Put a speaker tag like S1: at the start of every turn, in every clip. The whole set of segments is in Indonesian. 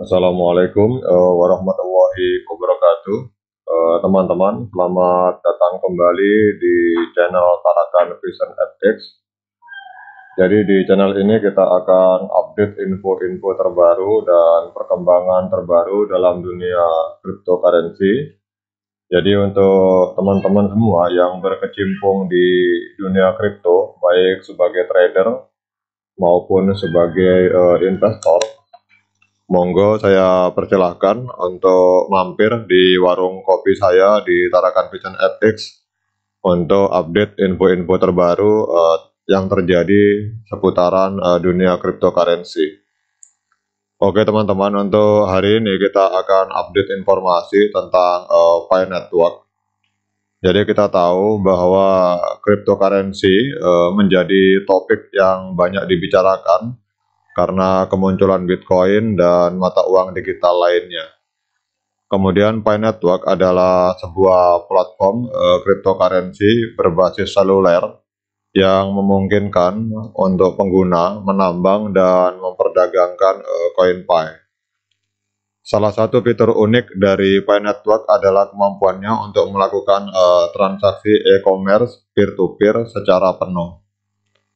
S1: Assalamualaikum uh, warahmatullahi wabarakatuh. teman eh, teman-teman, selamat datang kembali di channel Tarakan Vision FX. Jadi di channel ini kita akan update info-info terbaru dan perkembangan terbaru dalam dunia cryptocurrency. Jadi untuk teman-teman semua yang berkecimpung di dunia crypto baik sebagai trader maupun sebagai uh, investor, monggo saya persilahkan untuk mampir di warung kopi saya di Tarakan Vision FX untuk update info-info terbaru uh, yang terjadi seputaran uh, dunia cryptocurrency. Oke teman-teman, untuk hari ini kita akan update informasi tentang uh, Pi Network. Jadi kita tahu bahwa cryptocurrency uh, menjadi topik yang banyak dibicarakan karena kemunculan Bitcoin dan mata uang digital lainnya. Kemudian Pi Network adalah sebuah platform uh, cryptocurrency berbasis seluler yang memungkinkan untuk pengguna menambang dan memperdagangkan uh, koin Pi. Salah satu fitur unik dari Pi Network adalah kemampuannya untuk melakukan uh, transaksi e-commerce peer-to-peer secara penuh.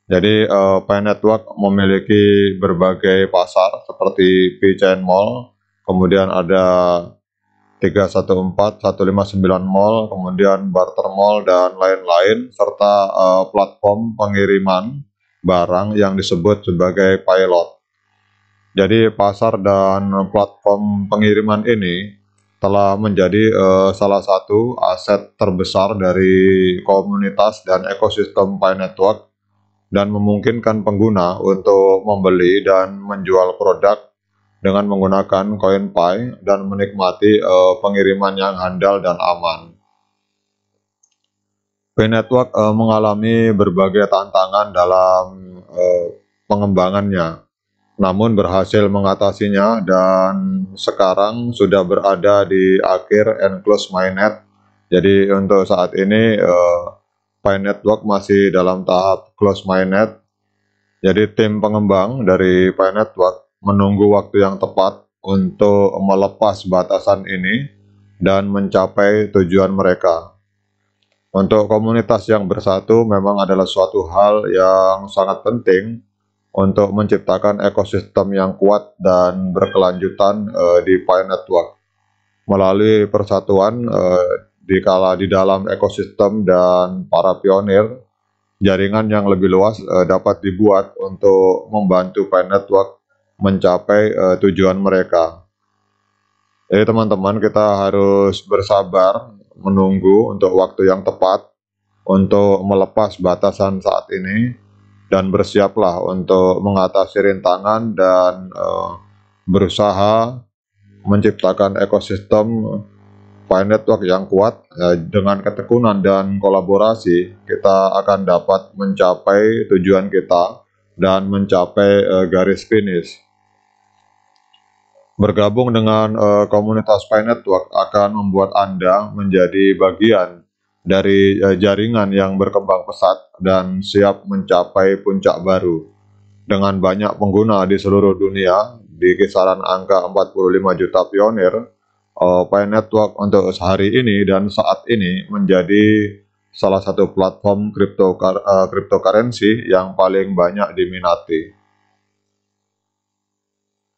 S1: Jadi uh, eh, Pay Network memiliki berbagai pasar seperti PCN Mall, kemudian ada 314, 159 Mall, kemudian Barter Mall dan lain-lain serta uh, platform pengiriman barang yang disebut sebagai pilot. Jadi pasar dan platform pengiriman ini telah menjadi uh, salah satu aset terbesar dari komunitas dan ekosistem Pay Network dan memungkinkan pengguna untuk membeli dan menjual produk dengan menggunakan koin Pi dan menikmati uh, pengiriman yang handal dan aman. Pay Network uh, mengalami berbagai tantangan dalam uh, pengembangannya, namun berhasil mengatasinya dan sekarang sudah berada di akhir enclosed Mainnet. Jadi untuk saat ini uh, Pi Network masih dalam tahap close mainnet. Jadi tim pengembang dari Pi Network menunggu waktu yang tepat untuk melepas batasan ini dan mencapai tujuan mereka. Untuk komunitas yang bersatu memang adalah suatu hal yang sangat penting untuk menciptakan ekosistem yang kuat dan berkelanjutan uh, di Pi Network. Melalui persatuan uh, di dikala di dalam ekosistem dan para pionir jaringan yang lebih luas uh, dapat dibuat untuk membantu pen Network mencapai uh, tujuan mereka. Jadi teman-teman kita harus bersabar menunggu untuk waktu yang tepat untuk melepas batasan saat ini dan bersiaplah untuk mengatasi rintangan dan uh, berusaha menciptakan ekosistem Pi Network yang kuat eh, dengan ketekunan dan kolaborasi kita akan dapat mencapai tujuan kita dan mencapai eh, garis finish. Bergabung dengan eh, komunitas Pi Network akan membuat Anda menjadi bagian dari jaringan yang berkembang pesat dan siap mencapai puncak baru. Dengan banyak pengguna di seluruh dunia di kisaran angka 45 juta pionir, uh, Network untuk sehari ini dan saat ini menjadi salah satu platform crypto, uh, eh, cryptocurrency yang paling banyak diminati.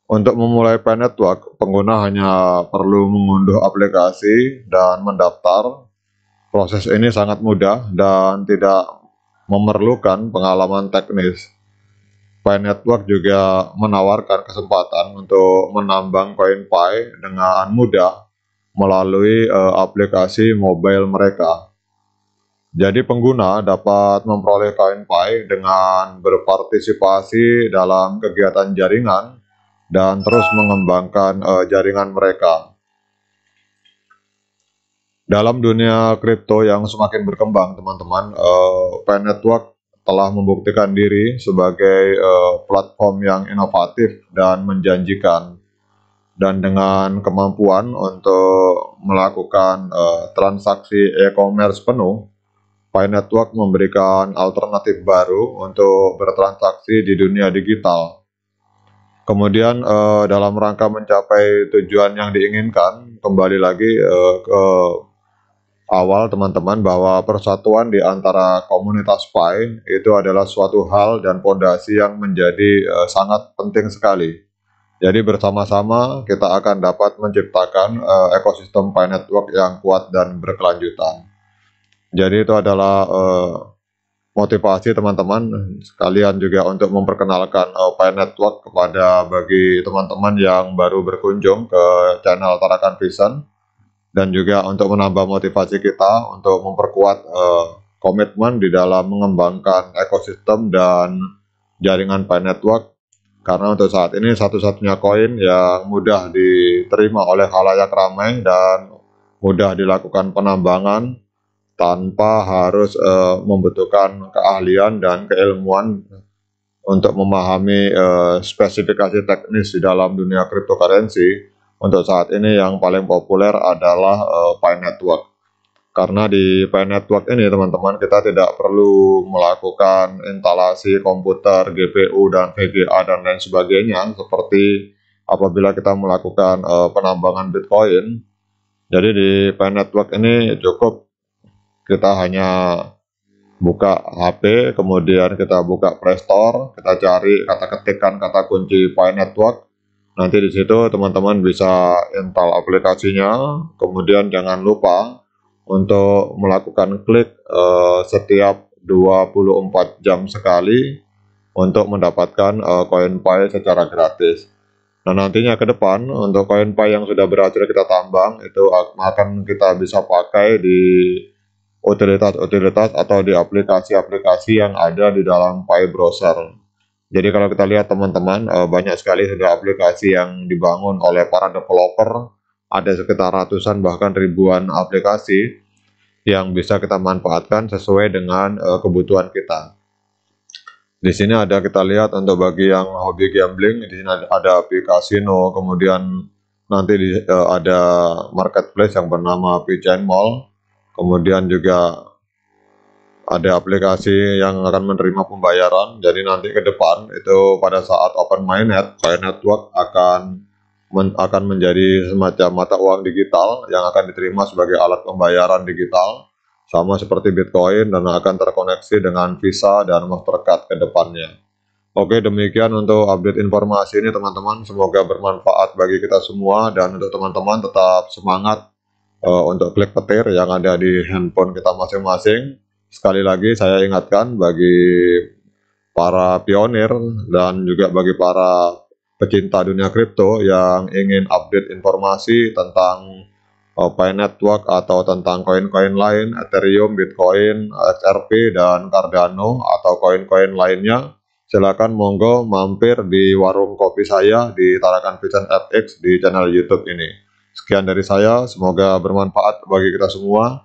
S1: Untuk memulai Pay Network, pengguna hanya perlu mengunduh aplikasi dan mendaftar. Proses ini sangat mudah dan tidak memerlukan pengalaman teknis. Pi Network juga menawarkan kesempatan untuk menambang koin Pi dengan mudah melalui uh, aplikasi mobile mereka. Jadi pengguna dapat memperoleh koin Pi dengan berpartisipasi dalam kegiatan jaringan dan terus mengembangkan uh, jaringan mereka. Dalam dunia kripto yang semakin berkembang, teman-teman, uh, eh, Pi Network telah membuktikan diri sebagai uh, platform yang inovatif dan menjanjikan dan dengan kemampuan untuk melakukan uh, transaksi e-commerce penuh, Pi Network memberikan alternatif baru untuk bertransaksi di dunia digital. Kemudian uh, dalam rangka mencapai tujuan yang diinginkan, kembali lagi uh, ke awal teman-teman bahwa persatuan di antara komunitas PAI itu adalah suatu hal dan fondasi yang menjadi uh, sangat penting sekali. Jadi bersama-sama kita akan dapat menciptakan uh, ekosistem PAI Network yang kuat dan berkelanjutan. Jadi itu adalah uh, motivasi teman-teman sekalian juga untuk memperkenalkan uh, PAI Network kepada bagi teman-teman yang baru berkunjung ke channel Tarakan Vision dan juga untuk menambah motivasi kita untuk memperkuat uh, komitmen di dalam mengembangkan ekosistem dan jaringan Pi Network karena untuk saat ini satu-satunya koin yang mudah diterima oleh halayak ramai dan mudah dilakukan penambangan tanpa harus uh, membutuhkan keahlian dan keilmuan untuk memahami uh, spesifikasi teknis di dalam dunia cryptocurrency untuk saat ini yang paling populer adalah uh, eh, Pi Network. Karena di Pi Network ini teman-teman kita tidak perlu melakukan instalasi komputer, GPU dan VGA dan lain sebagainya seperti apabila kita melakukan uh, penambangan Bitcoin. Jadi di Pi Network ini cukup kita hanya buka HP, kemudian kita buka Play Store, kita cari kata ketikan kata kunci Pi Network, Nanti di situ teman-teman bisa install aplikasinya, kemudian jangan lupa untuk melakukan klik uh, setiap 24 jam sekali untuk mendapatkan eh, koin CoinPay secara gratis. Nah nantinya ke depan untuk koin CoinPay yang sudah berhasil kita tambang itu akan kita bisa pakai di utilitas-utilitas atau di aplikasi-aplikasi yang ada di dalam Pay Browser. Jadi kalau kita lihat teman-teman eh, banyak sekali sudah aplikasi yang dibangun oleh para developer, ada sekitar ratusan bahkan ribuan aplikasi yang bisa kita manfaatkan sesuai dengan eh, kebutuhan kita. Di sini ada kita lihat untuk bagi yang hobi gambling, di sini ada aplikasi no kemudian nanti eh, ada marketplace yang bernama Pigeon Mall, kemudian juga ada aplikasi yang akan menerima pembayaran. Jadi nanti ke depan itu pada saat open mainnet, Coin Network akan men akan menjadi semacam mata uang digital yang akan diterima sebagai alat pembayaran digital sama seperti Bitcoin dan akan terkoneksi dengan Visa dan Mastercard ke depannya. Oke, demikian untuk update informasi ini teman-teman. Semoga bermanfaat bagi kita semua dan untuk teman-teman tetap semangat uh, untuk klik petir yang ada di handphone kita masing-masing sekali lagi saya ingatkan bagi para pionir dan juga bagi para pecinta dunia kripto yang ingin update informasi tentang eh, Pay Network atau tentang koin-koin lain, Ethereum, Bitcoin, XRP, dan Cardano atau koin-koin lainnya, silakan monggo mampir di warung kopi saya di Tarakan Vision FX di channel YouTube ini. Sekian dari saya, semoga bermanfaat bagi kita semua.